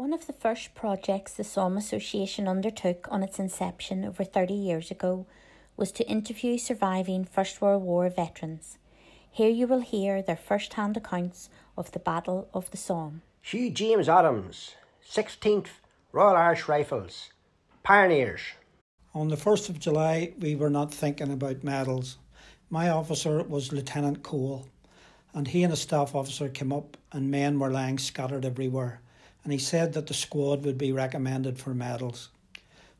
One of the first projects the Somme Association undertook on its inception over 30 years ago was to interview surviving First World War veterans. Here you will hear their first hand accounts of the Battle of the Somme. Hugh James Adams, 16th Royal Irish Rifles, Pioneers. On the 1st of July, we were not thinking about medals. My officer was Lieutenant Cole, and he and a staff officer came up, and men were lying scattered everywhere and he said that the squad would be recommended for medals.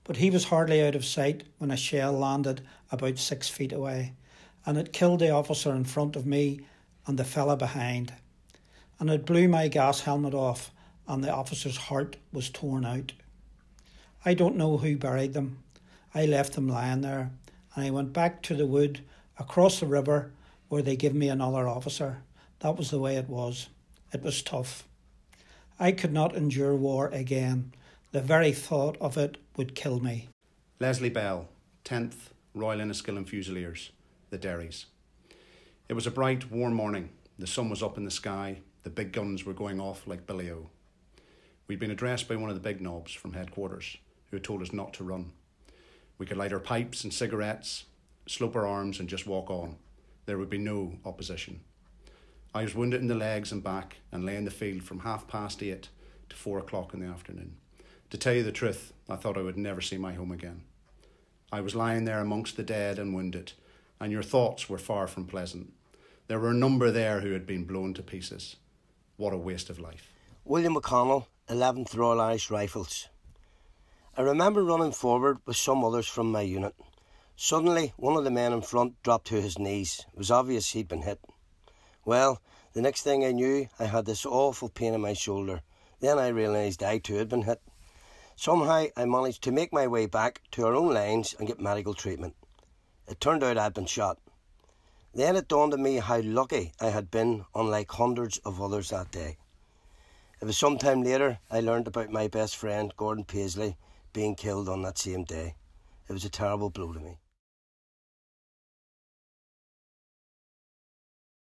But he was hardly out of sight when a shell landed about six feet away, and it killed the officer in front of me and the fella behind. And it blew my gas helmet off, and the officer's heart was torn out. I don't know who buried them. I left them lying there, and I went back to the wood across the river where they give me another officer. That was the way it was. It was tough. I could not endure war again. The very thought of it would kill me. Leslie Bell, 10th Royal Inniskillen Fusiliers, the Derries. It was a bright, warm morning. The sun was up in the sky. The big guns were going off like billy o. We'd been addressed by one of the big knobs from headquarters, who had told us not to run. We could light our pipes and cigarettes, slope our arms, and just walk on. There would be no opposition. I was wounded in the legs and back and lay in the field from half past eight to four o'clock in the afternoon. To tell you the truth, I thought I would never see my home again. I was lying there amongst the dead and wounded, and your thoughts were far from pleasant. There were a number there who had been blown to pieces. What a waste of life. William O'Connell, 11th Royal Irish Rifles. I remember running forward with some others from my unit. Suddenly, one of the men in front dropped to his knees. It was obvious he'd been hit. Well, the next thing I knew, I had this awful pain in my shoulder. Then I realised I too had been hit. Somehow, I managed to make my way back to our own lines and get medical treatment. It turned out I'd been shot. Then it dawned on me how lucky I had been, unlike hundreds of others that day. It was some time later I learned about my best friend, Gordon Paisley, being killed on that same day. It was a terrible blow to me.